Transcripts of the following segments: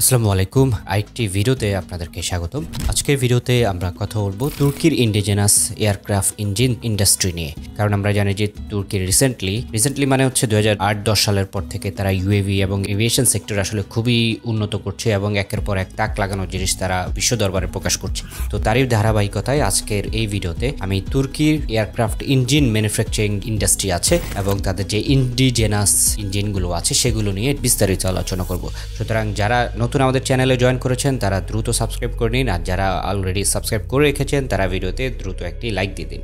আসসালামু আলাইকুম আরেকটি ভিডিওতে আপনাদেরকে স্বাগতম আজকের ভিডিওতে আমরা কথা বলবো তুর্কির ইন্ডিজেনাস এয়ারক্রাফট ইঞ্জিন ইন্ডাস্ট্রি নিয়ে কারণ আমরা জানি যে তুর্কির রিসেন্টলি রিসেন্টলি মানে হচ্ছে দু হাজার সালের পর থেকে তারা ইউএভি এবং এভিয়েশন সেক্টর আসলে খুবই উন্নত করছে এবং একের পর এক তাক লাগানো জিনিস তারা বিশ্ব দরবারে প্রকাশ করছে তো তারই ধারাবাহিকতায় আজকের এই ভিডিওতে আমি তুর্কির এয়ারক্রাফট ইঞ্জিন ম্যানুফ্যাকচারিং ইন্ডাস্ট্রি আছে এবং তাদের যে ইন্ডিজেনাস ইঞ্জিনগুলো আছে সেগুলো নিয়ে বিস্তারিত আলোচনা করব সুতরাং যারা নতুন আমাদের চ্যানেলে জয়েন করেছেন তারা দ্রুত সাবস্ক্রাইব করে নিন আর যারা অলরেডি সাবস্ক্রাইব করে রেখেছেন তারা ভিডিওতে দ্রুত একটি লাইক দিয়ে দিন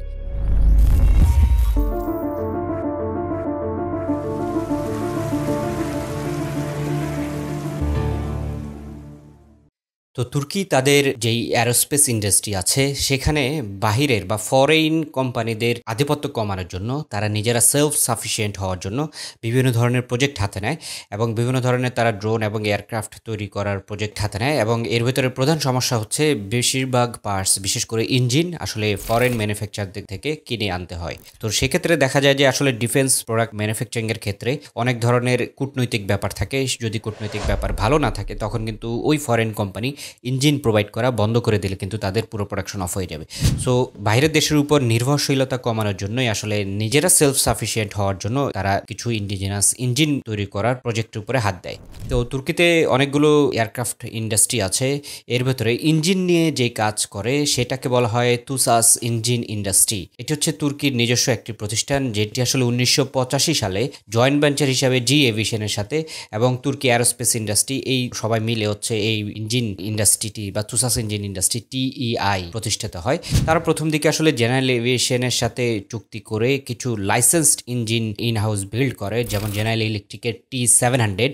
তো তুর্কি তাদের যেই অ্যারোস্পেস ইন্ডাস্ট্রি আছে সেখানে বাহিরের বা ফরেন কোম্পানিদের আধিপত্য কমানোর জন্য তারা নিজেরা সেলফ সাফিসিয়েন্ট হওয়ার জন্য বিভিন্ন ধরনের প্রজেক্ট হাতে নেয় এবং বিভিন্ন ধরনের তারা ড্রোন এবং এয়ারক্রাফট তৈরি করার প্রজেক্ট হাতে নেয় এবং এর ভেতরে প্রধান সমস্যা হচ্ছে বেশিরভাগ পার্টস বিশেষ করে ইঞ্জিন আসলে ফরেন ম্যানুফ্যাকচারদের থেকে কিনে আনতে হয় তো সেক্ষেত্রে দেখা যায় যে আসলে ডিফেন্স প্রোডাক্ট ম্যানুফ্যাকচারিংয়ের ক্ষেত্রে অনেক ধরনের কূটনৈতিক ব্যাপার থাকে যদি কূটনৈতিক ব্যাপার ভালো না থাকে তখন কিন্তু ওই ফরেন কোম্পানি ইঞ্জিন প্রোভাইড করা বন্ধ করে দিলে কিন্তু তাদের পুরো প্রোডাকশন অফ হয়ে যাবে সো বাইরের দেশের উপর নির্ভরশীলতা কমানোর জন্যই আসলে নিজেরা সেলফ সাফিসিয়েন্ট হওয়ার জন্য তারা কিছু ইন্ডিজিনাস ইঞ্জিন তৈরি করার প্রজেক্টের উপরে হাত দেয় তো তুর্কিতে অনেকগুলো এয়ারক্রাফট ইন্ডাস্ট্রি আছে এর ভেতরে ইঞ্জিন নিয়ে যে কাজ করে সেটাকে বলা হয় তুসাস ইঞ্জিন ইন্ডাস্ট্রি এটি হচ্ছে তুর্কির নিজস্ব একটি প্রতিষ্ঠান যেটি আসলে উনিশশো সালে জয়েন্ট ভেঞ্চার হিসাবে জি এভিশনের সাথে এবং তুর্কি অ্যারোস্পেস ইন্ডাস্ট্রি এই সবাই মিলে হচ্ছে এই ইঞ্জিন ইন্ডাস্ট্রিটি বা তুসাস ইঞ্জিন ইন্ডাস্ট্রি টিইআই প্রতিষ্ঠিত হয় তারা প্রথম দিকে আসলে জেনারেল এভিয়েশনের সাথে চুক্তি করে কিছু licensed engine in house build করে যেমন জেনারেল ইলেকট্রিকের টি সেভেন হান্ড্রেড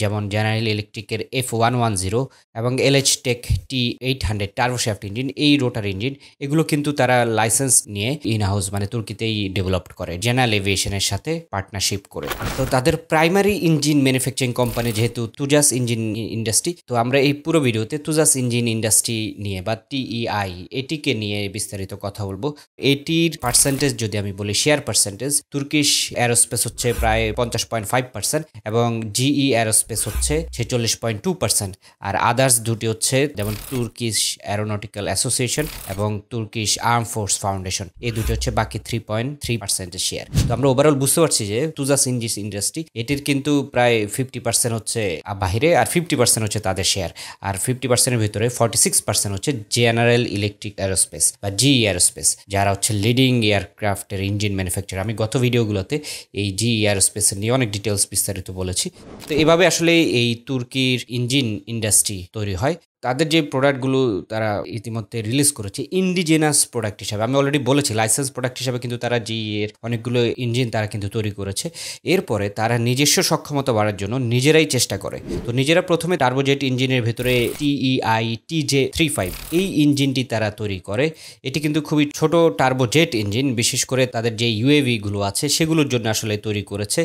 যেমন জেনারেল ইলেকট্রিকের এফ ওয়ান ওয়ান জিরো এবং LH tech T eight hundred turboshaft engine এই রোটার ইঞ্জিন এগুলো কিন্তু তারা লাইসেন্স নিয়ে ইন হাউস মানে তুর্কিতেই ডেভেলপ করে জেনারেল এভিয়েশনের সাথে পার্টনারশিপ করে তো তাদের প্রাইমারি ইঞ্জিন ম্যানুফ্যাকচারিং কোম্পানি যেহেতু তুজাস ইঞ্জিন ইন্ডাস্ট্রি তো আমরা এই পুরো ভিডিওতে তুজাস ইঞ্জিন ইন্ডাস্ট্রি নিয়ে বা টিইআই e এটিকে নিয়ে বিস্তারিত কথা বলবো এটির পার্সেন্টেজ যদি আমি বলি শেয়ার পার্সেন্টেজ তুর্কিশ অ্যারোস্পেস হচ্ছে প্রায় পঞ্চাশ পয়েন্ট ফাইভ পার্সেন্ট এবং জিই অ্যারোস্পেস e হচ্ছে ছেচল্লিশ পয়েন্ট টু পার্সেন্ট আর আদার্স দুটি হচ্ছে যেমন তুর্কিশ অ্যারোনটিক্যাল অ্যাসোসিয়েশন এবং তুর্কিশ আর্ম ফোর্স ফাউন্ডেশন এই দুটি হচ্ছে বাকি থ্রি পয়েন্ট থ্রি পার্সেন্টের শেয়ার তো আমরা ওভারঅল বুঝতে পারছি যে তুজাস ইঞ্জিস ইন্ডাস্ট্রি এটির কিন্তু প্রায় ফিফটি পার্সেন্ট হচ্ছে বাহিরে আর ফিফটি পার্সেন্ট হচ্ছে তাদের শেয়ার আর ফিফটি পার্সেন্টের ভিতরে ফর্টি সিক্স পার্সেন্ট হচ্ছে জেনারেল ইলেকট্রিক এরোস্পেস বা জি এরোস্পেস যারা হচ্ছে লিডিং এয়ারক্রাফ্টের ইঞ্জিন ম্যানুফ্যাকচার আমি গত ভিডিওগুলোতে এই জি এয়ারস্পেসের নিয়ে অনেক ডিটেলস বিস্তারিত বলেছি তো এভাবে আসলে এই তুর্কির ইঞ্জিন ইন্ডাস্ট্রি তৈরি হয় তাদের যে প্রোডাক্টগুলো তারা ইতিমধ্যে রিলিজ করেছে ইন্ডিজেনাস প্রোডাক্ট হিসাবে আমি অলরেডি বলেছি লাইসেন্স প্রোডাক্ট হিসাবে কিন্তু তারা জি এর অনেকগুলো ইঞ্জিন তারা কিন্তু তৈরি করেছে এরপরে তারা নিজস্ব সক্ষমতা বাড়ার জন্য নিজেরাই চেষ্টা করে তো নিজেরা প্রথমে টার্বোজেট ইঞ্জিনের ভেতরে টিইআই জে থ্রি ফাইভ এই ইঞ্জিনটি তারা তৈরি করে এটি কিন্তু খুবই ছোট টার্বোজেট ইঞ্জিন বিশেষ করে তাদের যে ইউএভিগুলো আছে সেগুলোর জন্য আসলে তৈরি করেছে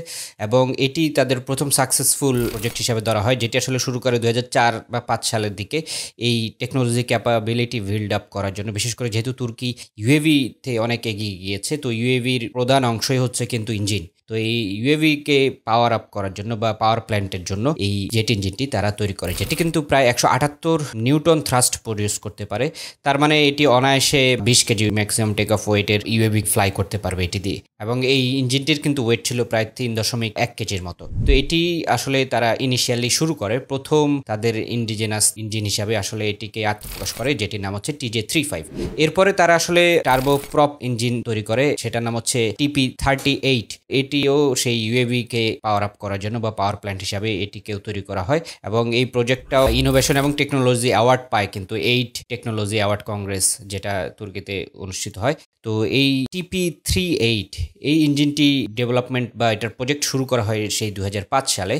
এবং এটি তাদের প্রথম সাকসেসফুল প্রজেক্ট হিসাবে ধরা হয় যেটি আসলে শুরু করে দু বা পাঁচ সালের দিকে এই টেকনোলজি ক্যাপাবিলিটি বিল্ড আপ করার জন্য বিশেষ করে যেহেতু তুর্কি ইউএভিতে অনেক এগিয়ে গিয়েছে তো ইউএভির প্রধান অংশই হচ্ছে কিন্তু ইঞ্জিন তো এই ইউএভিকে পাওয়ার আপ করার জন্য বা পাওয়ার প্ল্যান্টের জন্য এই জেট ইঞ্জিনটি তারা তৈরি করে যেটি কিন্তু প্রায় একশো আটাত্তর নিউটন থ্রাস্ট প্রডিউস করতে পারে তার মানে এটি অনায়াসে বিশ কেজি ম্যাক্সিমাম টেক অফ ওয়েটের ইউএভি ফ্লাই করতে পারবে এটি দিয়ে এবং এই ইঞ্জিনটির কিন্তু ওয়েট ছিল প্রায় তিন দশমিক এক কেজির মতো তো এটি আসলে তারা ইনিশিয়ালি শুরু করে প্রথম তাদের ইন্ডিজেনাস ইঞ্জিন হিসাবে আসলে এটিকে আত্মপ্রকাশ করে যেটির নাম হচ্ছে টিজে থ্রি ফাইভ এরপরে তারা আসলে টার্বো প্রপ ইঞ্জিন তৈরি করে সেটার নাম হচ্ছে টিপি থার্টি এইট এটি এটিও সেই ইউএভিকে পাওয়ার আপ করার জন্য বা পাওয়ার প্ল্যান্ট হিসাবে এটিকেও তৈরি করা হয় এবং এই প্রজেক্টটাও ইনোভেশন এবং টেকনোলজি অ্যাওয়ার্ড পায় কিন্তু এইট টেকনোলজি অ্যাওয়ার্ড কংগ্রেস যেটা তুর্কিতে অনুষ্ঠিত হয় তো এই টিপি থ্রি এইট এই ইঞ্জিনটি ডেভেলপমেন্ট বা এটার প্রজেক্ট শুরু করা হয় সেই দু সালে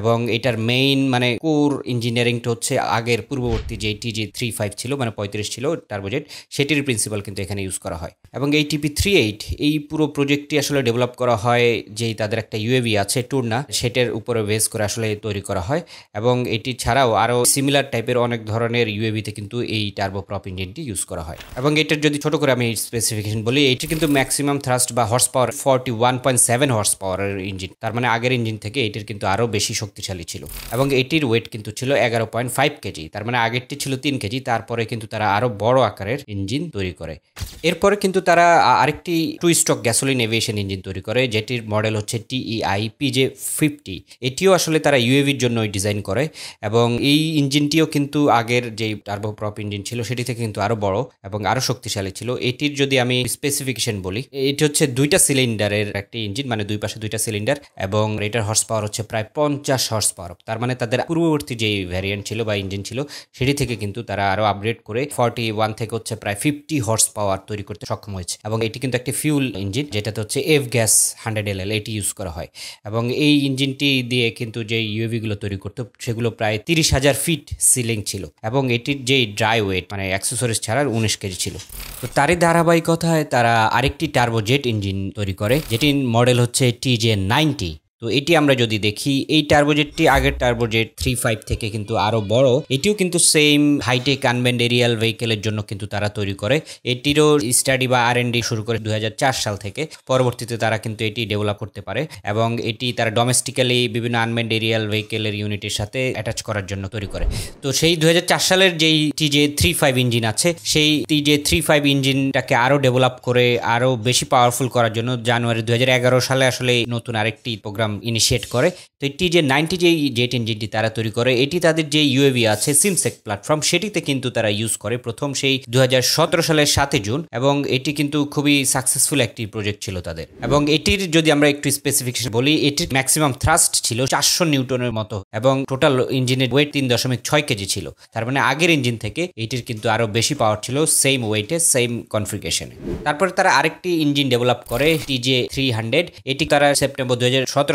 এবং এটার মেইন মানে কোর ইঞ্জিনিয়ারিংটা হচ্ছে আগের পূর্ববর্তী যে টিজি থ্রি ফাইভ ছিল মানে পঁয়ত্রিশ ছিল বাজেট সেটির প্রিন্সিপাল কিন্তু এখানে ইউজ করা হয় এবং এই টিপি থ্রি এইট এই পুরো প্রজেক্টটি আসলে ডেভেলপ করা হয় যেই তাদের একটা ইউএভি আছে টুরনা সেটার উপরে বেস করে আসলে তৈরি করা হয় এবং এটি ছাড়াও আরও সিমিলার টাইপের অনেক ধরনের ইউএভিতে কিন্তু এই টার্বো প্রপ ইঞ্জিনটি ইউজ করা হয় এবং এটার যদি ছোট করে আমি স্পেসিফিকেশন বলি এটি কিন্তু ম্যাক্সিমাম থ্রাস্ট বা horse power forty one point seven horse পাওয়ারের ইঞ্জিন তার মানে আগের ইঞ্জিন থেকে এটির কিন্তু আরও বেশি শক্তিশালী ছিল এবং এটির ওয়েট কিন্তু ছিল এগারো পয়েন্ট ফাইভ কেজি তার মানে আগেরটি ছিল তিন কেজি তারপরে কিন্তু তারা আরও বড় আকারের ইঞ্জিন তৈরি করে এরপরে কিন্তু তারা আরেকটি two stroke gasoline aviation engine তৈরি করে যেটির মডেল হচ্ছে টিইআই পিজে ফিফটি এটিও আসলে তারা ইউএভির জন্য ডিজাইন করে এবং এই ইঞ্জিনটিও কিন্তু আগের যে টার্বোপ্রপ ইঞ্জিন ছিল সেটি থেকে কিন্তু আরও বড় এবং আরও শক্তিশালী ছিল এটির যদি আমি স্পেসিফিকেশন বলি এটি হচ্ছে দুইটা সিলিন্ডারের একটি ইঞ্জিন মানে দুই পাশে দুইটা সিলিন্ডার এবং এটার হর্স পাওয়ার হচ্ছে প্রায় পঞ্চাশ হর্স পাওয়ার তার মানে তাদের পূর্ববর্তী যে ভ্যারিয়েন্ট ছিল বা ইঞ্জিন ছিল সেটি থেকে কিন্তু তারা আরও আপগ্রেড করে ফর্টি ওয়ান থেকে হচ্ছে প্রায় ফিফটি হর্স পাওয়ার তৈরি করতে সক্ষম হয়েছে এবং এটি কিন্তু একটি ফিউল ইঞ্জিন যেটাতে হচ্ছে avgas hundred L channel এটি ইউজ করা হয় এবং এই ইঞ্জিনটি দিয়ে কিন্তু যে ইউএভিগুলো তৈরি করতো সেগুলো প্রায় তিরিশ হাজার ফিট সিলিং ছিল এবং এটির যে ড্রাই ওয়েট মানে অ্যাক্সেসরিজ ছাড়ার উনিশ কেজি ছিল তো তারই ধারাবাহিকতায় তারা আরেকটি টার্বোজেট ইঞ্জিন তৈরি করে যেটির মডেল হচ্ছে টি জে নাইনটি তো এটি আমরা যদি দেখি এই টার্বোজেটটি আগের টার্বোজেট থ্রি ফাইভ থেকে কিন্তু আরও বড় এটিও কিন্তু সেম হাইটেক আনব্যান্ড এরিয়াল ভেহিকেলের জন্য কিন্তু তারা তৈরি করে এটিরও স্টাডি বা আর শুরু করে দু সাল থেকে পরবর্তীতে তারা কিন্তু এটি ডেভেলপ করতে পারে এবং এটি তারা ডোমেস্টিক্যালি বিভিন্ন আনমেন্ড এরিয়াল ভেহিকেলের ইউনিটের সাথে অ্যাটাচ করার জন্য তৈরি করে তো সেই দু সালের যেই টিজে থ্রি ফাইভ ইঞ্জিন আছে সেই টিজে থ্রি ফাইভ ইঞ্জিনটাকে আরও ডেভেলপ করে আরও বেশি পাওয়ারফুল করার জন্য জানুয়ারি দু সালে আসলে নতুন আরেকটি প্রোগ্রাম ইনিশিয়েট করে তো এটি যে নাইনটি যে জেট ইঞ্জিনটি তারা তৈরি করে এটি তাদের যে ইউএভি আছে সিমসেক প্ল্যাটফর্ম সেটিতে কিন্তু তারা ইউজ করে প্রথম সেই দু সালের সাতই জুন এবং এটি কিন্তু খুবই সাকসেসফুল একটি প্রজেক্ট ছিল তাদের এবং এটির যদি আমরা একটু স্পেসিফিকেশন বলি এটির ম্যাক্সিমাম থ্রাস্ট ছিল চারশো নিউটনের মতো এবং টোটাল ইঞ্জিনের ওয়েট তিন দশমিক ছয় কেজি ছিল তার মানে আগের ইঞ্জিন থেকে এটির কিন্তু আরও বেশি পাওয়ার ছিল সেম ওয়েটে সেম কনফিগেশনে তারপরে তারা আরেকটি ইঞ্জিন ডেভেলপ করে টিজে থ্রি হান্ড্রেড এটি তারা সেপ্টেম্বর দু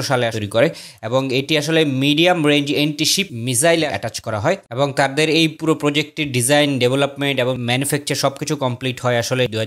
সালে তৈরি করে এবং এটি আসলে medium range antiship missile attach করা হয় এবং তাদের এই পুরো প্রজেক্টের ডিজাইন ডেভেলপমেন্ট এবং ম্যানুফ্যাকচার সবকিছু কমপ্লিট হয় আসলে দু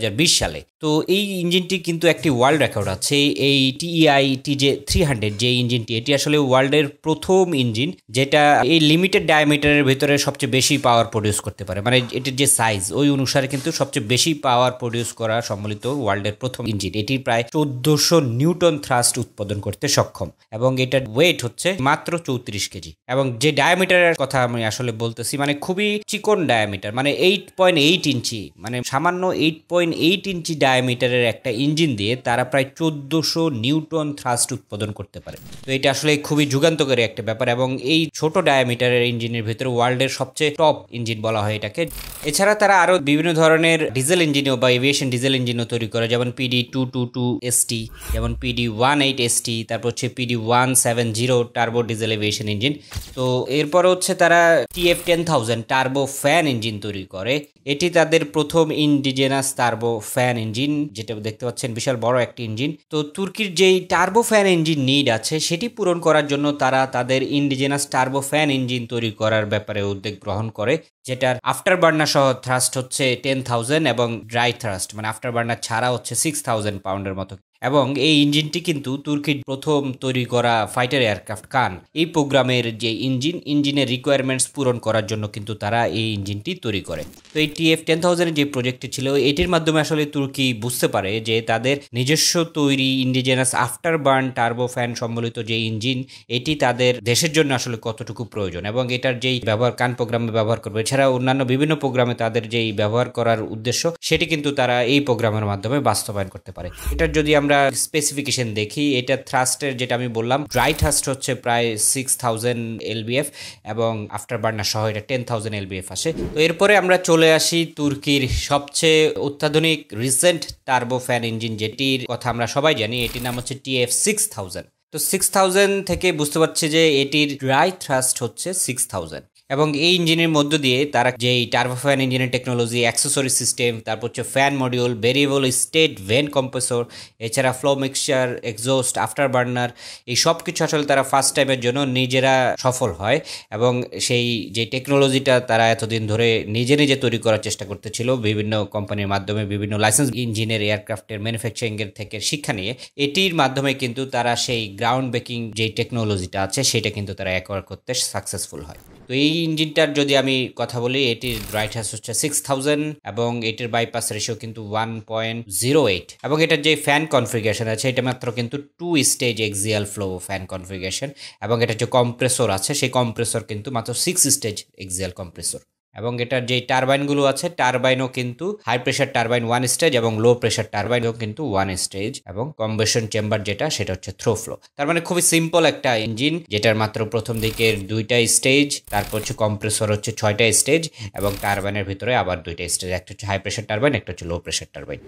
সালে তো এই ইঞ্জিনটি কিন্তু একটি ওয়ার্ল্ড রেকর্ড আছে এই টিইআই e যে থ্রি হান্ড্রেড যে ইঞ্জিনটি এটি আসলে ওয়ার্ল্ডের প্রথম ইঞ্জিন যেটা এই লিমিটেড ডায়ামিটারের ভিতরে সবচেয়ে বেশি পাওয়ার প্রডিউস করতে পারে মানে এটির যে সাইজ ওই অনুসারে কিন্তু সবচেয়ে বেশি পাওয়ার প্রডিউস করা সম্মিলিত ওয়ার্ল্ডের প্রথম ইঞ্জিন এটি প্রায় চোদ্দশো নিউটন থ্রাস্ট উৎপাদন করতে সক্ষম সক্ষম এবং এটার ওয়েট হচ্ছে মাত্র চৌত্রিশ কেজি এবং যে ডায়ামিটারের কথা আমি আসলে বলতেছি মানে খুবই চিকন ডায়ামিটার মানে এইট পয়েন্ট এইট ইঞ্চি মানে সামান্য এইট পয়েন্ট এইট ইঞ্চি ডায়ামিটারের একটা ইঞ্জিন দিয়ে তারা প্রায় চোদ্দোশো নিউটন থ্রাস্ট উৎপাদন করতে পারে তো এটা আসলে খুবই যুগান্তকারী একটা ব্যাপার এবং এই ছোট ডায়ামিটারের ইঞ্জিনের ভেতরে ওয়ার্ল্ডের সবচেয়ে টপ ইঞ্জিন বলা হয় এটাকে এছাড়া তারা আরও বিভিন্ন ধরনের ডিজেল ইঞ্জিনও বা এভিয়েশন ডিজেল ইঞ্জিনও তৈরি করে যেমন PD two two two ST যেমন পিডি ওয়ান এইট এসটি তারপর হচ্ছে PD one seven zero turbo diesel aviation engine তো এরপর হচ্ছে তারা TF ten thousand turbofan engine তৈরি করে এটি তাদের প্রথম ইন্ডিজেনাস টার্বো ফ্যান ইঞ্জিন যেটা দেখতে পাচ্ছেন বিশাল বড় একটি ইঞ্জিন তো তুর্কির যেই টার্বো ফ্যান ইঞ্জিন নিড আছে সেটি পূরণ করার জন্য তারা তাদের ইন্ডিজেনাস টার্বো ফ্যান ইঞ্জিন তৈরি করার ব্যাপারে উদ্যোগ গ্রহণ করে যেটার আফটার বার্নার সহ থ্রাস্ট হচ্ছে টেন থাউজেন্ড এবং ড্রাই থ্রাস্ট মানে আফটার বার্নার ছাড়া হচ্ছে সিক্স থাউজেন্ড পাউন্ডের মতো এবং এই ইঞ্জিনটি কিন্তু তুর্কির প্রথম তৈরি করা ফাইটার এয়ারক্রাফট কান এই প্রোগ্রামের যে ইঞ্জিন ইঞ্জিনের রিকোয়ারমেন্টস পূরণ করার জন্য কিন্তু তারা এই ইঞ্জিনটি তৈরি করে তো এই টিএফ টেন থাউজেন্ডের যে প্রজেক্টটি ছিল এটির মাধ্যমে আসলে তুর্কি বুঝতে পারে যে তাদের নিজস্ব তৈরি indigenous afterburn turbofan সম্বলিত যে ইঞ্জিন এটি তাদের দেশের জন্য আসলে কতটুকু প্রয়োজন এবং এটার যেই ব্যবহার কান প্রোগ্রামে ব্যবহার করবে এছাড়া অন্যান্য বিভিন্ন প্রোগ্রামে তাদের যেই ব্যবহার করার উদ্দেশ্য সেটি কিন্তু তারা এই প্রোগ্রামের মাধ্যমে বাস্তবায়ন করতে পারে এটার যদি আমরা আমরা স্পেসিফিকেশন দেখি এটা থ্রাস্টের যেটা আমি বললাম ড্রাই থ্রাস্ট হচ্ছে প্রায় সিক্স থাউজেন্ড এলবিএফ এবং আফটার বার্নার সহ এটা টেন থাউজেন্ড এলবিএফ আসে তো এরপরে আমরা চলে আসি তুর্কির সবচেয়ে অত্যাধুনিক রিসেন্ট টার্বো ফ্যান ইঞ্জিন যেটির কথা আমরা সবাই জানি এটির নাম হচ্ছে টিএফ সিক্স থাউজেন্ড তো সিক্স থাউজেন্ড থেকে বুঝতে পারছি যে এটির ড্রাই থ্রাস্ট হচ্ছে সিক্স থাউজেন্ড এবং এই ইঞ্জিনের মধ্য দিয়ে তারা যেই টার্বোফ্যান ইঞ্জিনের টেকনোলজি অ্যাক্সেসরি সিস্টেম তারপর হচ্ছে fan module variable state vane compressor এছাড়া flow mixture exhaust afterburner এই সব কিছু আসলে তারা ফার্স্ট টাইমের জন্য নিজেরা সফল হয় এবং সেই যে টেকনোলজিটা তারা এতদিন ধরে নিজে নিজে তৈরি করার চেষ্টা করতেছিল বিভিন্ন কোম্পানির মাধ্যমে বিভিন্ন লাইসেন্স ইঞ্জিনের এয়ারক্রাফটের ম্যানুফ্যাকচারিংয়ের থেকে শিক্ষা নিয়ে এটির মাধ্যমে কিন্তু তারা সেই গ্রাউন্ড ব্রেকিং যে টেকনোলজিটা আছে সেটা কিন্তু তারা অ্যাকোয়ার করতে সাকসেসফুল হয় তো এই ইঞ্জিনটার যদি আমি কথা বলি এটির রাইট হ্যাস হচ্ছে সিক্স থাউজেন্ড এবং এটির বাইপাস রেশিও কিন্তু ওয়ান পয়েন্ট জিরো এইট এবং এটার যে ফ্যান কনফিগারেশন আছে এটা মাত্র কিন্তু two stage axial flow fan configuration এবং এটা যে কম্প্রেসর আছে সেই কম্প্রেসর কিন্তু মাত্র সিক্স স্টেজ এক্সিয়াল কম্প্রেসর এবং এটার যে টারবাইনগুলো আছে টারবাইনও কিন্তু high pressure turbine one stage এবং লো প্রেশার টারবাইনও কিন্তু ওয়ান স্টেজ এবং কম্বেশন চেম্বার যেটা সেটা হচ্ছে থ্রো ফ্লো তার মানে খুবই সিম্পল একটা ইঞ্জিন যেটার মাত্র প্রথম দিকের দুইটা স্টেজ তারপর হচ্ছে কম্প্রেসর হচ্ছে ছয়টা স্টেজ এবং টারবাইনের ভিতরে আবার দুইটা স্টেজ একটা হচ্ছে হাই প্রেশার টারবাইন একটা হচ্ছে লো প্রেশার টারবাইন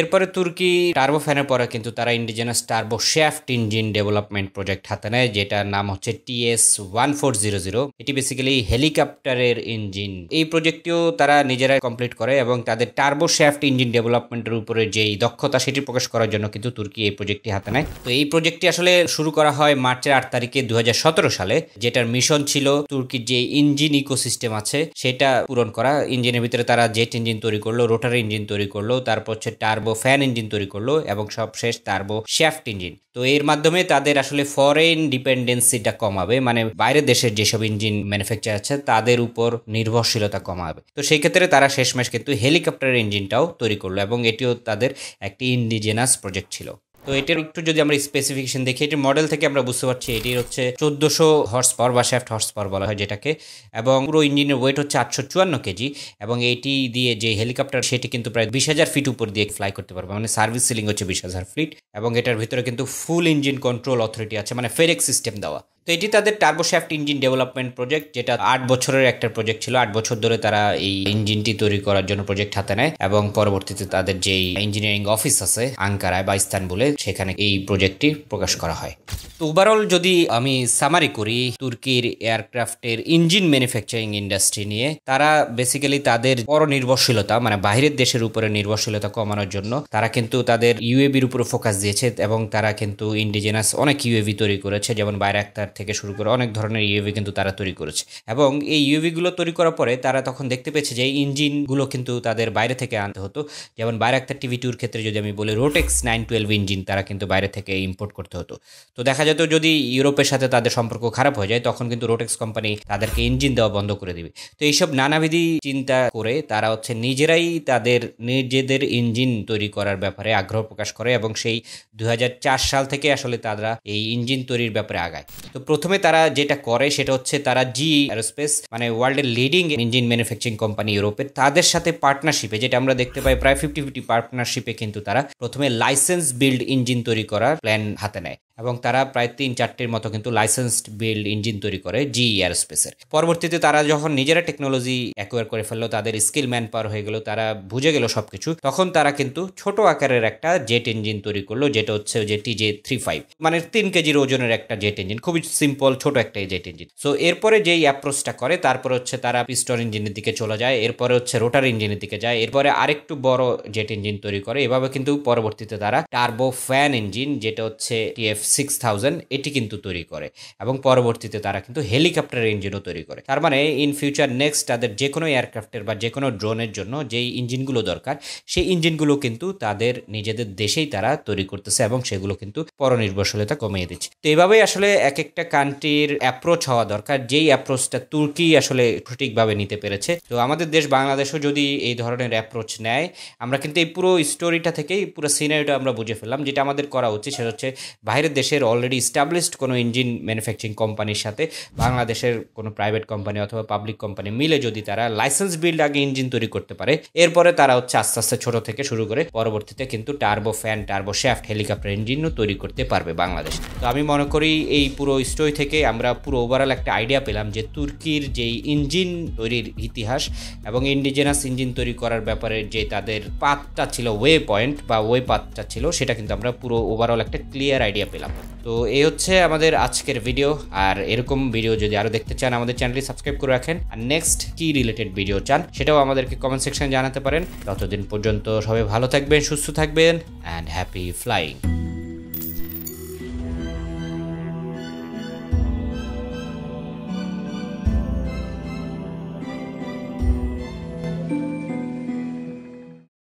এরপরে তুর্কি টার্বো ফ্যানের পরে কিন্তু তারা indigenous turbo shaft engine development project হাতে নেয় যেটার নাম হচ্ছে TS one four zero zero এটি বেসিক্যালি হেলিকপ্টারের ইঞ্জিন এই প্রজেক্টটিও তারা নিজেরাই কমপ্লিট করে এবং তাদের টার্বো শ্যাফট ইঞ্জিন ডেভেলপমেন্টের উপরে যেই দক্ষতা সেটি প্রকাশ করার জন্য কিন্তু তুর্কি এই প্রজেক্টটি হাতে নেয় তো এই প্রজেক্টটি আসলে শুরু করা হয় মার্চের আট তারিখে দু সালে যেটার মিশন ছিল তুর্কির যে ইঞ্জিন ইকোসিস্টেম আছে সেটা পূরণ করা ইঞ্জিনের ভিতরে তারা জেট ইঞ্জিন তৈরি করলো রোটার ইঞ্জিন তৈরি করলো তারপর হচ্ছে টার্বো ফ্যান ইঞ্জিন তৈরি করলো এবং সবশেষ টার্বো শ্যাফট ইঞ্জিন তো এর মাধ্যমে তাদের আসলে ফরেন ডিপেন্ডেন্সিটা কমাবে মানে বাইরের দেশের যেসব ইঞ্জিন ম্যানুফ্যাকচার আছে তাদের উপর নির্ভরশীলতা কমাবে তো সেই ক্ষেত্রে তারা শেষমেশ কিন্তু হেলিকপ্টার ইঞ্জিনটাও তৈরি করলো এবং এটিও তাদের একটি ইন্ডিজেনাস প্রজেক্ট ছিল তো এটার একটু যদি আমরা স্পেসিফিকেশন দেখি এটির মডেল থেকে আমরা বুঝতে পারছি এটির হচ্ছে চোদ্দোশো হর্স পাওয়ার বা শ্যাফ্ট হর্স পাওয়ার বলা হয় যেটাকে এবং পুরো ইঞ্জিনের ওয়েট হচ্ছে আটশো চুয়ান্ন কেজি এবং এটি দিয়ে যে হেলিকপ্টার সেটি কিন্তু প্রায় বিশ হাজার ফিট উপর দিয়ে ফ্লাই করতে পারবে মানে সার্ভিস সিলিং হচ্ছে বিশ হাজার ফিট এবং এটার ভিতরে কিন্তু ফুল ইঞ্জিন কন্ট্রোল অথরিটি আছে মানে ফেরেক সিস্টেম দেওয়া তো এটি তাদের টার্বোশ্যাফ্ট ইঞ্জিন ডেভেলপমেন্ট প্রজেক্ট যেটা আট বছরের একটা প্রজেক্ট ছিল আট বছর ধরে তারা এই ইঞ্জিনটি তৈরি করার জন্য প্রজেক্ট হাতে নেয় এবং পরবর্তীতে তাদের যেই ইঞ্জিনিয়ারিং অফিস আছে আঙ্কারায় বা ইস্তানবুলে সেখানে এই প্রজেক্টটি প্রকাশ করা হয় তো ওভারঅল যদি আমি সামারি করি তুর্কির এয়ারক্রাফ্টের ইঞ্জিন ম্যানুফ্যাকচারিং ইন্ডাস্ট্রি নিয়ে তারা বেসিক্যালি তাদের নির্ভরশীলতা মানে বাহিরের দেশের উপরে নির্ভরশীলতা কমানোর জন্য তারা কিন্তু তাদের ইউএবির উপরে ফোকাস দিয়েছে এবং তারা কিন্তু ইন্ডিজেনাস অনেক ইউএভি তৈরি করেছে যেমন বাইরে একটা থেকে শুরু করে অনেক ধরনের ইউভি কিন্তু তারা তৈরি করেছে এবং এই ইউভিগুলো তৈরি করার পরে তারা তখন দেখতে পেয়েছে যে ইঞ্জিনগুলো কিন্তু তাদের বাইরে থেকে আনতে হতো যেমন বাইরে একটা টিভি টুর ক্ষেত্রে যদি আমি বলি রোটেক্স নাইন টুয়েলভ ইঞ্জিন তারা কিন্তু বাইরে থেকে ইম্পোর্ট করতে হতো তো দেখা যেত যদি ইউরোপের সাথে তাদের সম্পর্ক খারাপ হয়ে যায় তখন কিন্তু রোটেক্স কোম্পানি তাদেরকে ইঞ্জিন দেওয়া বন্ধ করে দেবে তো এইসব নানাবিধি চিন্তা করে তারা হচ্ছে নিজেরাই তাদের নিজেদের ইঞ্জিন তৈরি করার ব্যাপারে আগ্রহ প্রকাশ করে এবং সেই দু সাল থেকে আসলে তারা এই ইঞ্জিন তৈরির ব্যাপারে আগায় তো প্রথমে তারা যেটা করে সেটা হচ্ছে তারা জি এরোস্পেস মানে ওয়ার্ল্ডের লিডিং ইঞ্জিন ম্যানুফ্যাকচারিং কোম্পানি ইউরোপের তাদের সাথে পার্টনারশিপে যেটা আমরা দেখতে পাই প্রায় ফিফটি ফিফটি পার্টনারশিপে কিন্তু তারা প্রথমে লাইসেন্স বিল্ড ইঞ্জিন তৈরি করার প্ল্যান হাতে নেয় এবং তারা প্রায় তিন চারটির মতো কিন্তু লাইসেন্সড বিল্ড ইঞ্জিন তৈরি করে জি স্পেসের e পরবর্তীতে তারা যখন নিজেরা টেকনোলজি অ্যাকোয়ার করে ফেললো তাদের স্কিল ম্যান পাওয়ার হয়ে গেল তারা বুঝে গেল সব কিছু তখন তারা কিন্তু ছোট আকারের একটা জেট ইঞ্জিন তৈরি করলো যেটা হচ্ছে যে টিজে থ্রি ফাইভ মানে তিন কেজির ওজনের একটা জেট ইঞ্জিন খুবই সিম্পল ছোট একটা জেট ইঞ্জিন সো এরপরে যেই অ্যাপ্রোচটা করে তারপর হচ্ছে তারা পিস্টন ইঞ্জিনের দিকে চলে যায় এরপরে হচ্ছে রোটার ইঞ্জিনের দিকে যায় এরপরে আরেকটু বড় জেট ইঞ্জিন তৈরি করে এভাবে কিন্তু পরবর্তীতে তারা টার্বো ফ্যান ইঞ্জিন যেটা হচ্ছে টিএফ সিক্স থাউজেন্ড এটি কিন্তু তৈরি করে এবং পরবর্তীতে তারা কিন্তু হেলিকপ্টার ইঞ্জিনও তৈরি করে তার মানে ইন ফিউচার নেক্সট তাদের যে কোনো এয়ারক্রাফটের বা যে কোনো ড্রোনের জন্য যেই ইঞ্জিনগুলো দরকার সেই ইঞ্জিনগুলো কিন্তু তাদের নিজেদের দেশেই তারা তৈরি করতেছে এবং সেগুলো কিন্তু পরনির্ভরশীলতা কমিয়ে দিচ্ছে তো এভাবেই আসলে এক একটা কান্ট্রির অ্যাপ্রোচ হওয়া দরকার যেই অ্যাপ্রোচটা তুর্কি আসলে সঠিকভাবে নিতে পেরেছে তো আমাদের দেশ বাংলাদেশও যদি এই ধরনের অ্যাপ্রোচ নেয় আমরা কিন্তু এই পুরো স্টোরিটা থেকেই পুরো সিনারিটা আমরা বুঝে ফেললাম যেটা আমাদের করা উচিত সেটা হচ্ছে বাইরে দেশের অলরেডি স্টাবলিশড কোনো ইঞ্জিন ম্যানুফ্যাকচারিং কোম্পানির সাথে বাংলাদেশের কোনো প্রাইভেট কোম্পানি অথবা পাবলিক কোম্পানি মিলে যদি তারা লাইসেন্স বিল্ড আগে ইঞ্জিন তৈরি করতে পারে এরপরে তারা হচ্ছে আস্তে আস্তে ছোট থেকে শুরু করে পরবর্তীতে কিন্তু turbo fan turbo shaft helicopter ইঞ্জিনও তৈরি করতে পারবে বাংলাদেশ তো আমি মনে করি এই পুরো স্টোরি থেকে আমরা পুরো ওভারঅল একটা আইডিয়া পেলাম যে তুর্কির যেই ইঞ্জিন তৈরির ইতিহাস এবং ইন্ডিজেনাস ইঞ্জিন তৈরি করার ব্যাপারে যে তাদের পাতটা ছিল ওয়ে পয়েন্ট বা ওয়ে পাতটা ছিল সেটা কিন্তু আমরা পুরো ওভারঅল একটা ক্লিয়ার আইডিয়া পেলাম পেলাম তো এই হচ্ছে আমাদের আজকের ভিডিও আর এরকম ভিডিও যদি আরও দেখতে চান আমাদের চ্যানেলটি সাবস্ক্রাইব করে রাখেন আর নেক্সট কি রিলেটেড ভিডিও চান সেটাও আমাদেরকে কমেন্ট সেকশনে জানাতে পারেন ততদিন পর্যন্ত সবাই ভালো থাকবেন সুস্থ থাকবেন অ্যান্ড হ্যাপি ফ্লাইং